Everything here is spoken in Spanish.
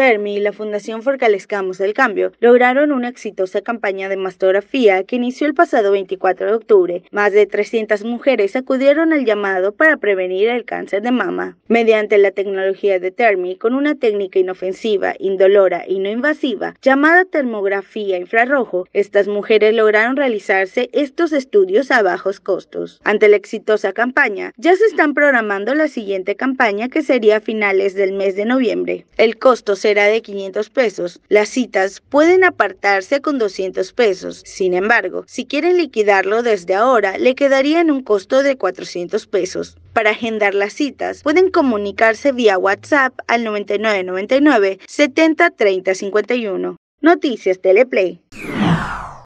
Termi y la Fundación Forcalescamos el Cambio lograron una exitosa campaña de mastografía que inició el pasado 24 de octubre. Más de 300 mujeres acudieron al llamado para prevenir el cáncer de mama. Mediante la tecnología de Termi, con una técnica inofensiva, indolora y no invasiva, llamada termografía infrarrojo, estas mujeres lograron realizarse estos estudios a bajos costos. Ante la exitosa campaña, ya se están programando la siguiente campaña que sería a finales del mes de noviembre. El costo se será de 500 pesos. Las citas pueden apartarse con 200 pesos. Sin embargo, si quieren liquidarlo desde ahora, le quedarían un costo de 400 pesos. Para agendar las citas, pueden comunicarse vía WhatsApp al 9999 70 30 51. Noticias Teleplay.